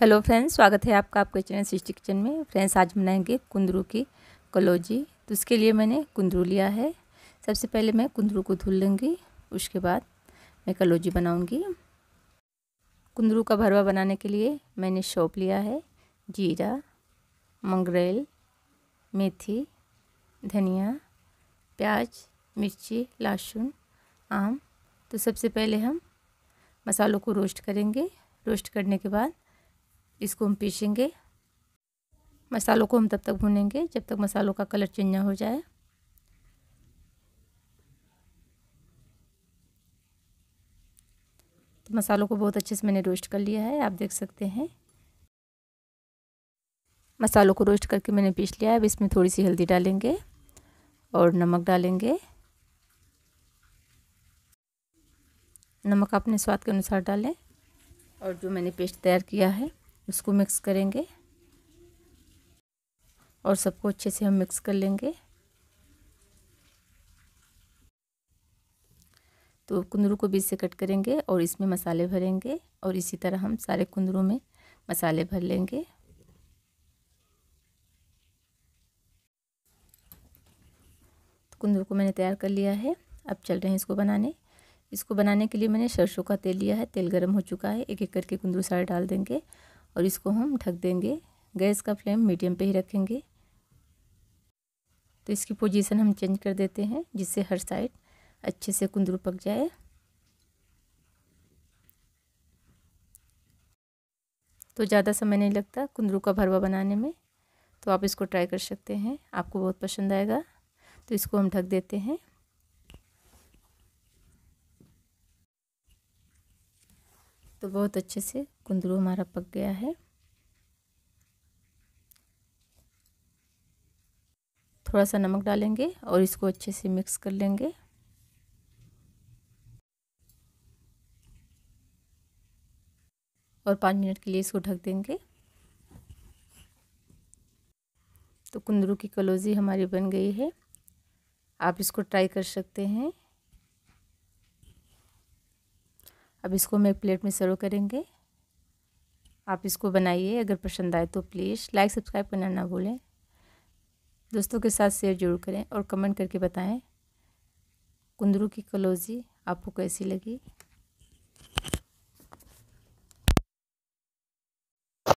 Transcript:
hello friends स्वागत है आपका आपके चैनल सिस्टी किचन में फ्रेंड्स आज बनाएंगे कुंदरू की कलौजी तो उसके लिए मैंने कुंदरू लिया है सबसे पहले मैं कुंदरू को धुल लूँगी उसके बाद मैं कलौजी बनाऊँगी कुंदरू का भरवा बनाने के लिए मैंने शॉप लिया है जीरा मंगरेल मेथी धनिया प्याज मिर्ची लहसुन आम तो सबसे पहले हम मसालों को रोस्ट करेंगे रोस्ट करने के बाद इसको हम पीसेंगे मसालों को हम तब तक भूनेंगे जब तक मसालों का कलर चेंज ना हो जाए तो मसालों को बहुत अच्छे से मैंने रोस्ट कर लिया है आप देख सकते हैं मसालों को रोस्ट करके मैंने पीस लिया है अब इसमें थोड़ी सी हल्दी डालेंगे और नमक डालेंगे नमक अपने स्वाद के अनुसार डालें और जो मैंने पेस्ट तैयार किया है उसको मिक्स करेंगे और सबको अच्छे से हम मिक्स कर लेंगे तो कुंदरू को भी इससे कट करेंगे और इसमें मसाले भरेंगे और इसी तरह हम सारे कुंदरू में मसाले भर लेंगे तो कुंदरू को मैंने तैयार कर लिया है अब चल रहे हैं इसको बनाने इसको बनाने के लिए मैंने सरसों का तेल लिया है तेल गर्म हो चुका है एक एक करके कुंदरू सारे डाल देंगे और इसको हम ढक देंगे गैस का फ्लेम मीडियम पे ही रखेंगे तो इसकी पोजीशन हम चेंज कर देते हैं जिससे हर साइड अच्छे से कुंदरू पक जाए तो ज़्यादा समय नहीं लगता कुंदरू का भरवा बनाने में तो आप इसको ट्राई कर सकते हैं आपको बहुत पसंद आएगा तो इसको हम ढक देते हैं तो बहुत अच्छे से कुंदरू हमारा पक गया है थोड़ा सा नमक डालेंगे और इसको अच्छे से मिक्स कर लेंगे और पाँच मिनट के लिए इसको ढक देंगे तो कुंदरू की कलौजी हमारी बन गई है आप इसको ट्राई कर सकते हैं अब इसको हम एक प्लेट में सर्व करेंगे आप इसको बनाइए अगर पसंद आए तो प्लीज़ लाइक सब्सक्राइब करना ना भूलें दोस्तों के साथ शेयर जरूर करें और कमेंट करके बताएं कुंदरू की कलौजी आपको कैसी लगी